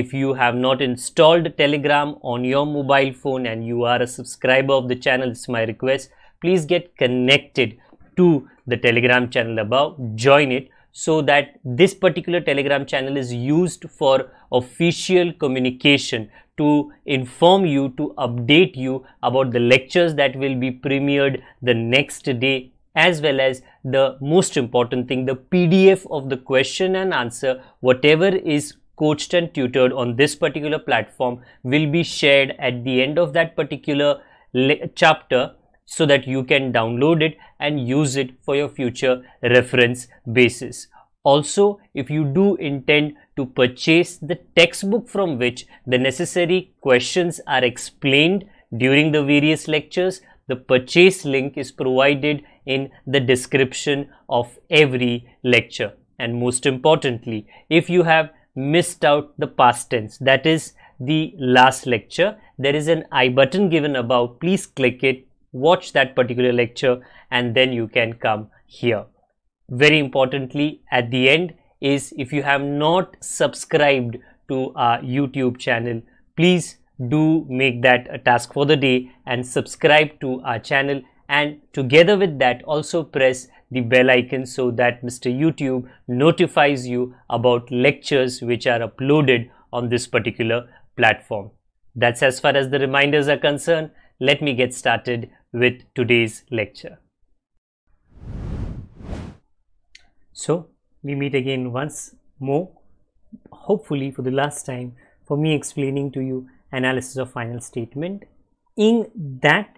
if you have not installed Telegram on your mobile phone and you are a subscriber of the channel, it's my request, please get connected to the Telegram channel above, join it so that this particular Telegram channel is used for official communication to inform you, to update you about the lectures that will be premiered the next day as well as the most important thing the PDF of the question and answer whatever is coached and tutored on this particular platform will be shared at the end of that particular chapter so that you can download it and use it for your future reference basis. Also, if you do intend to purchase the textbook from which the necessary questions are explained during the various lectures, the purchase link is provided in the description of every lecture. And most importantly, if you have missed out the past tense that is the last lecture there is an i button given above please click it watch that particular lecture and then you can come here very importantly at the end is if you have not subscribed to our youtube channel please do make that a task for the day and subscribe to our channel and together with that also press the bell icon so that Mr. YouTube notifies you about lectures which are uploaded on this particular platform. That's as far as the reminders are concerned. Let me get started with today's lecture. So we meet again once more, hopefully for the last time, for me explaining to you analysis of final statement. In that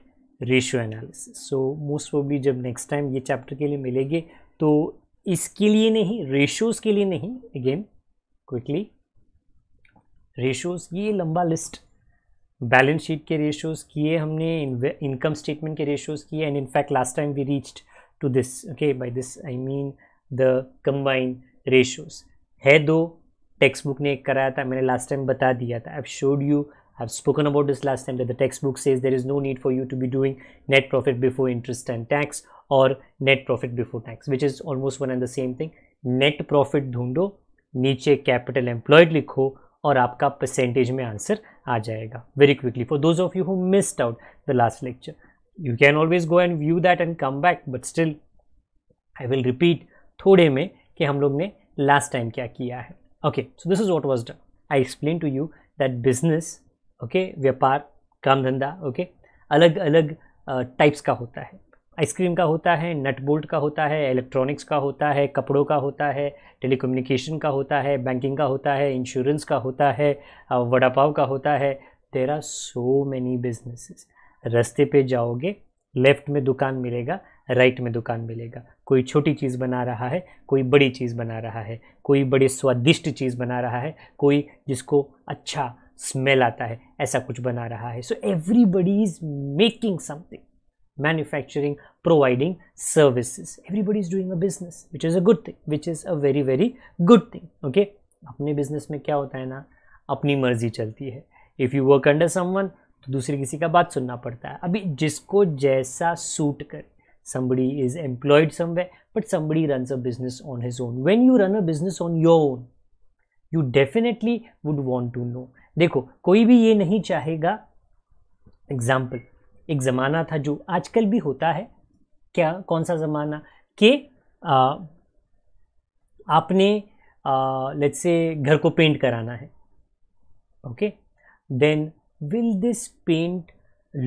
ratio analysis so most probably जब next time ये chapter के लिए मिलेंगे तो इसके लिए नहीं ratios के लिए नहीं अगेन क्विकली रेशियोज़ ये लंबा लिस्ट बैलेंस शीट के रेशियोज़ किए हमने इनकम स्टेटमेंट के रेशियोज़ किए and in fact last time we reached to this okay by this I mean the combine ratios है दो टेक्स्ट बुक ने एक कराया था मैंने लास्ट टाइम बता दिया था I showed you I've spoken about this last time that the textbook says there is no need for you to be doing net profit before interest and tax or net profit before tax, which is almost one and the same thing. Net profit dhundo, niche capital employed likho or aapka percentage mein answer aa jayega. Very quickly, for those of you who missed out the last lecture, you can always go and view that and come back, but still, I will repeat thode mein ki hum log ne last time kya kiya Okay, so this is what was done. I explained to you that business okay व्यापार काम धंधा okay अलग अलग types का होता है ice cream का होता है नट बोल्ट का होता है इलेक्ट्रॉनिक्स का होता है कपड़ों का होता है टेलीकम्युनिकेशन का होता है बैंकिंग का होता है इंश्योरेंस का होता है वड़ा पाव का होता है there are so many businesses रस्ते पे जाओगे लेफ़्ट में दुकान मिलेगा राइट में दुकान मिलेगा कोई छोटी चीज़ बना रहा है कोई बड़ी चीज़ बना रहा है कोई बड़ी स्वादिष्ट चीज़ बना रहा है कोई जिसको अच्छा स्मेल आता है ऐसा कुछ बना रहा है so everybody is making something manufacturing providing services everybody is doing a business which is a good thing which is a very very good thing okay अपने बिजनेस में क्या होता है ना अपनी मर्जी चलती है if you work under someone तो दूसरी किसी का बात सुनना पड़ता है अभी जिसको जैसा सूट करे somebody is employed somewhere but somebody runs a business on his own when you run a business on your own you definitely would want to know देखो कोई भी ये नहीं चाहेगा एग्जाम्पल एक ज़माना था जो आजकल भी होता है क्या कौन सा ज़माना कि आपने लेट्स से घर को पेंट कराना है okay then will this paint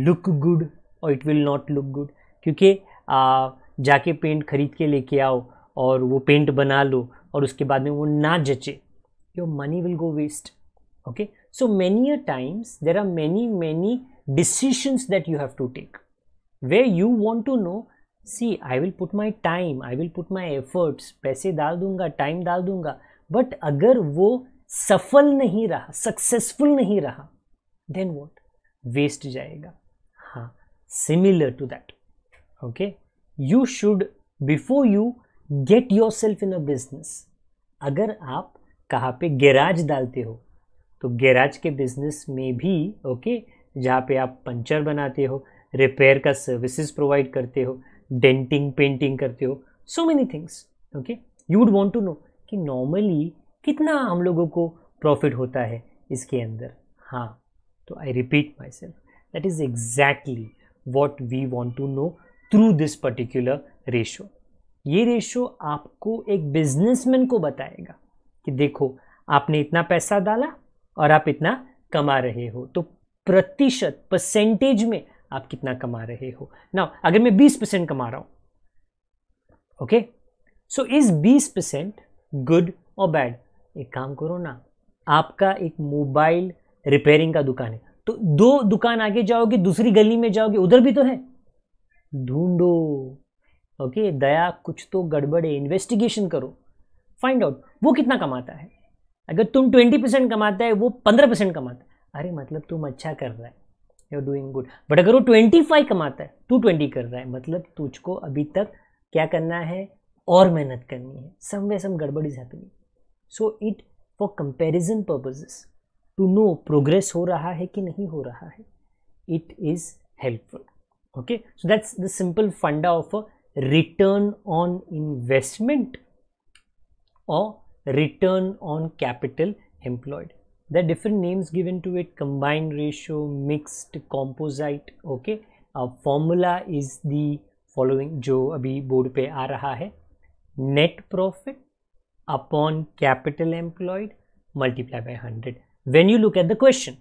look good और it will not look good क्योंकि आ, जाके पेंट खरीद के लेके आओ और वो पेंट बना लो और उसके बाद में वो ना जचे your money will go waste okay so many a times there are many many decisions that you have to take where you want to know see i will put my time i will put my efforts paise dal dunga time dal dunga but agar wo safal nahi raha successful nahi raha then what waste jayega ha similar to that okay you should before you get yourself in a business agar aap आप कहाँ पे garage डालते हो तो garage के business में भी okay जहाँ पे आप पंचर बनाते हो रिपेयर का सर्विसेज प्रोवाइड करते हो डेंटिंग पेंटिंग करते हो so many things okay you would want to know कि नॉर्मली कितना हम लोगों को प्रॉफिट होता है इसके अंदर हाँ तो I repeat myself that is exactly what we want to know through this particular ratio ये रेशो आपको एक बिजनेसमैन को बताएगा कि देखो आपने इतना पैसा डाला और आप इतना कमा रहे हो तो प्रतिशत परसेंटेज में आप कितना कमा रहे हो ना अगर मैं बीस परसेंट कमा रहा हूं ओके सो इज बीस परसेंट गुड और बैड एक काम करो ना आपका एक मोबाइल रिपेयरिंग का दुकान है तो दो दुकान आगे जाओगे दूसरी गली में जाओगे उधर भी तो है ढूंढो ओके दया कुछ तो गड़बड़े इन्वेस्टिगेशन करो फाइंड आउट वो कितना कमाता है अगर तुम ट्वेंटी परसेंट कमाता है वो पंद्रह परसेंट कमाता है अरे मतलब तुम अच्छा कर रहा है यू डूइंग गुड बट अगर वो ट्वेंटी फाइव कमाता है तू ट्वेंटी कर रहा है मतलब तुझको अभी तक क्या करना है और मेहनत करनी है सम वे सम गड़बड़ी जाती so it for comparison purposes to know progress हो रहा है कि नहीं हो रहा है it is helpful okay so that's the simple funda of a return on investment और return on capital employed there are different names given to it combined ratio mixed composite okay uh, formula is the following जो अभी board पे आ रहा है net profit upon capital employed multiplied by 100 when you look at the question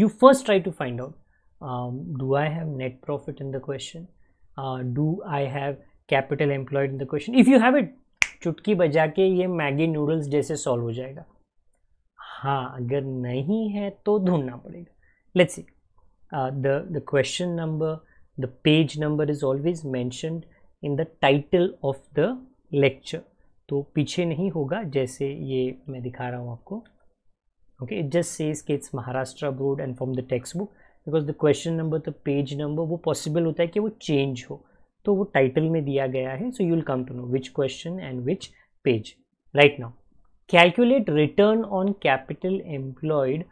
you first try to find out um, do I have net profit in the question uh, do I have capital employed in the question if you have it चुटकी बजा के ये Maggi noodles जैसे solve हो जाएगा हाँ अगर नहीं है तो ढूंढना पड़ेगा let's see the the question number the page number is always always in the title of the lecture तो पीछे नहीं होगा जैसे ये मैं दिखा रहा हूँ आपको ओके इट जस्ट सेज कि it's Maharashtra board and from the text book because the question number the page number वो पॉसिबल होता है कि वो चेंज हो तो वो टाइटल में दिया गया है so you'll come to know which question and which page right now calculate return on capital employed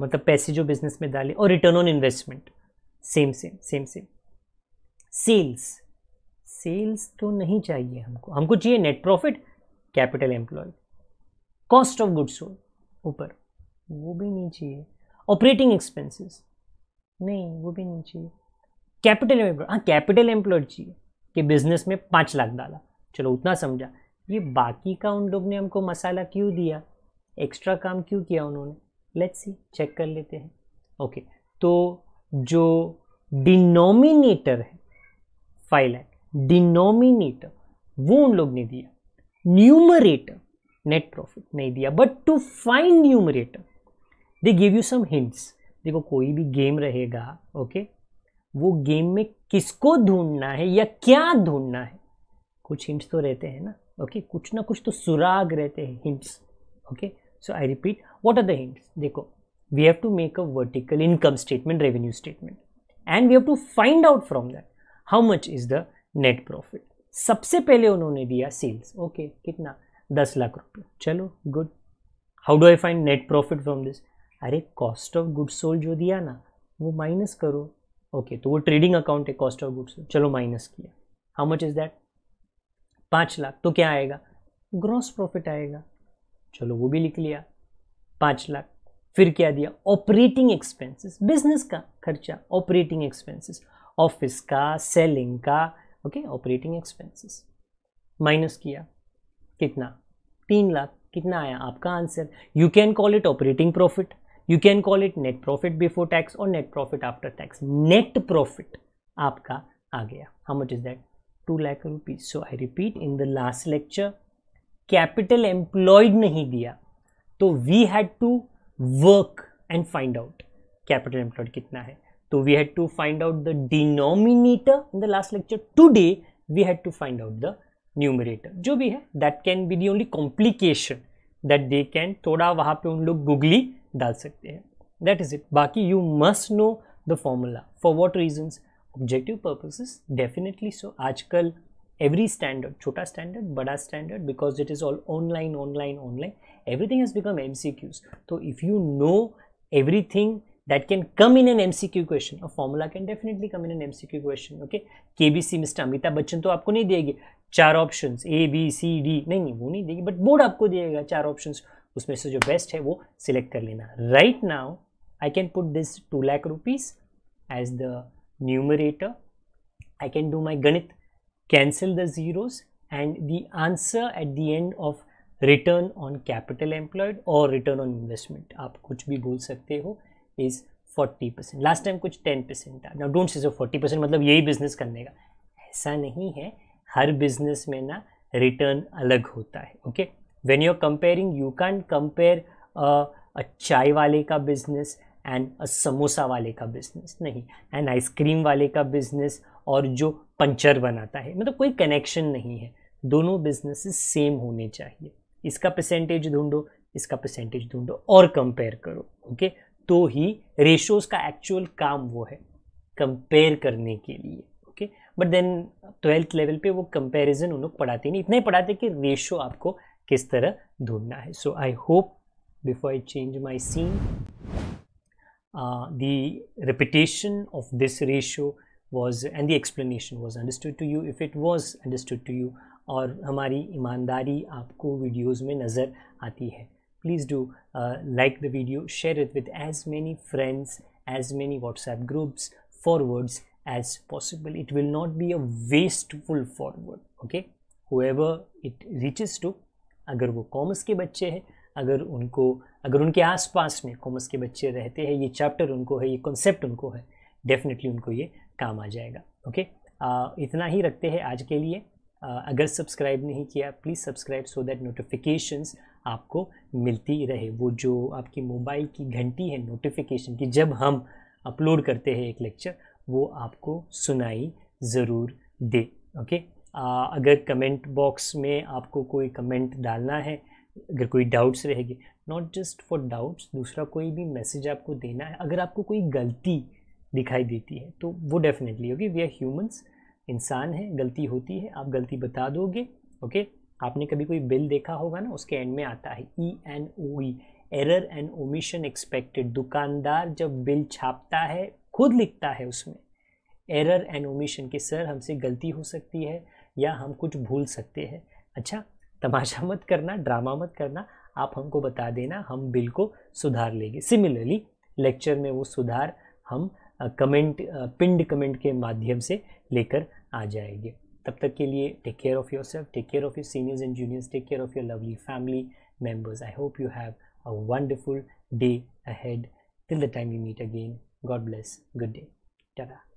मतलब पैसे जो बिजनेस में डाले और return on investment same same same same sales sales तो नहीं चाहिए हमको हमको चाहिए net profit capital employed cost of goods sold ऊपर वो भी नहीं चाहिए ऑपरेटिंग एक्सपेंसेस नहीं वो भी नहीं चाहिए कैपिटल एम्प्लॉयड हाँ कैपिटल एम्प्लॉयड चाहिए कि बिजनेस में पाँच लाख डाला चलो उतना समझा ये बाकी का उन लोग ने हमको मसाला क्यों दिया एक्स्ट्रा काम क्यों किया उन्होंने लेट्स सी चेक कर लेते हैं ओके okay, तो जो डिनोमिनेटर है फाइव लैख डिनोमिनेटर वो उन लोग ने दिया न्यूमरेटर नेट प्रॉफिट नहीं दिया but to find numerator they give you some hints देखो कोई भी गेम रहेगा ओके okay? वो गेम में किसको ढूंढना है या क्या ढूंढना है कुछ हिंट्स तो रहते हैं ना ओके okay? कुछ ना कुछ तो सुराग रहते हैं hints okay so I repeat what are the hints देखो we have to make a vertical income statement revenue statement and we have to find out from that how much is the net profit सबसे पहले उन्होंने दिया sales okay okay, कितना दस लाख रुपये चलो good how do I find net profit from this अरे cost of good sold जो दिया ना वो माइनस करो ओके तो वो ट्रेडिंग अकाउंट है कॉस्ट ऑफ गुड्स चलो माइनस किया हाउ मच इज़ दैट पाँच लाख तो क्या आएगा ग्रॉस प्रॉफिट आएगा चलो वो भी लिख लिया पाँच लाख फिर क्या दिया ऑपरेटिंग एक्सपेंसेस बिजनेस का खर्चा ऑपरेटिंग एक्सपेंसेस ऑफिस का सेलिंग का ओके ऑपरेटिंग एक्सपेंसेस माइनस किया कितना तीन लाख कितना आया आपका answer you can call it operating profit you can call it net profit before tax और net profit after tax net profit आपका आ गया how much is that two lakh rupees so I repeat in the last lecture capital employed नहीं दिया तो we had to work and find out capital employed कितना है तो we had to find out the denominator in the last lecture today we had to find out the numerator जो भी है that can be the only complication that they can थोड़ा वहाँ पे उन लोग गुगली डाल सकते हैं दैट इज़ इट बाकी you must know the formula for what reasons objective purpose purposes definitely so आजकल एवरी स्टैंडर्ड छोटा स्टैंडर्ड बड़ा standard because it is all online online online everything has become M C Qs तो if you know every thing that can come in an M C Q question और formula can definitely come in an M C Q question okay K B C mister Amitabh Bachchan तो आपको नहीं देगी चार option A B C D नहीं नहीं वो नहीं देगी बट बोर्ड आपको देगा चार ऑप्शन उसमें से जो बेस्ट है वो सिलेक्ट कर लेना right now I can put this two lakh rupees as the numerator I can do my गणित cancel the zeros and the answer at the end of return on capital employed और return on investment आप कुछ भी बोल सकते हो is 40 percent last time कुछ 10 percent था ना डोंट सीज 40 परसेंट मतलब यही बिजनेस करने का ऐसा नहीं है हर बिजनेस में ना रिटर्न अलग होता है okay okay? when you're comparing you can't compare uh, a chai wale ka business and samosa वाले का बिजनेस नहीं एंड आइसक्रीम वाले का बिजनेस और जो पंचर बनाता है मतलब कोई कनेक्शन नहीं है दोनों बिजनेसेस सेम होने चाहिए इसका परसेंटेज ढूंढो इसका परसेंटेज ढूंढो और कंपेयर करो ओके तो ही रेशोज़ का एक्चुअल काम वो है कंपेयर करने के लिए okay but then twelfth level पे वो कंपेरिजन उन लोग पढ़ाते नहीं इतना ही पढ़ाते कि रेशो आपको किस तरह ढूंढना है so I hope before I change my scene the repetition of this ratio was and the explanation was understood to you if it was understood to you और हमारी ईमानदारी आपको वीडियोज में नज़र आती है please do like the video share it with as many friends as many WhatsApp groups forwards as possible it will not be a wasteful forward okay however it reaches to अगर वो commerce के बच्चे हैं अगर उनको अगर उनके आसपास में कॉमर्स के बच्चे रहते हैं ये चैप्टर उनको है ये कॉन्सेप्ट उनको है डेफिनेटली उनको ये काम आ जाएगा ओके आ, इतना ही रखते हैं आज के लिए आ, अगर सब्सक्राइब नहीं किया please subscribe so that notifications आपको मिलती रहे वो जो आपकी मोबाइल की घंटी है नोटिफिकेशन की जब हम अपलोड करते हैं एक लेक्चर वो आपको सुनाई ज़रूर दे ओके आ, अगर कमेंट बॉक्स में आपको कोई कमेंट डालना है अगर कोई डाउट्स रहेगी नॉट जस्ट फॉर डाउट्स दूसरा कोई भी मैसेज आपको देना है अगर आपको कोई गलती दिखाई देती है तो वो डेफिनेटली होगी वी आर ह्यूमंस इंसान है गलती होती है आप गलती बता दोगे ओके आपने कभी कोई बिल देखा होगा ना उसके एंड में आता है E N O E error and omission expected दुकानदार जब बिल छापता है खुद लिखता है उसमें एरर एंड ओमिशन कि सर हमसे गलती हो सकती है या हम कुछ भूल सकते हैं अच्छा तमाशा मत करना ड्रामा मत करना आप हमको बता देना हम बिल को सुधार लेंगे सिमिलरली लेक्चर में वो सुधार हम कमेंट पिंड कमेंट के माध्यम से लेकर आ जाएंगे तब तक के लिए take care of yourself take care of your seniors and juniors take care of your lovely family members I hope you have a wonderful day ahead till the time you meet again God bless good day Tata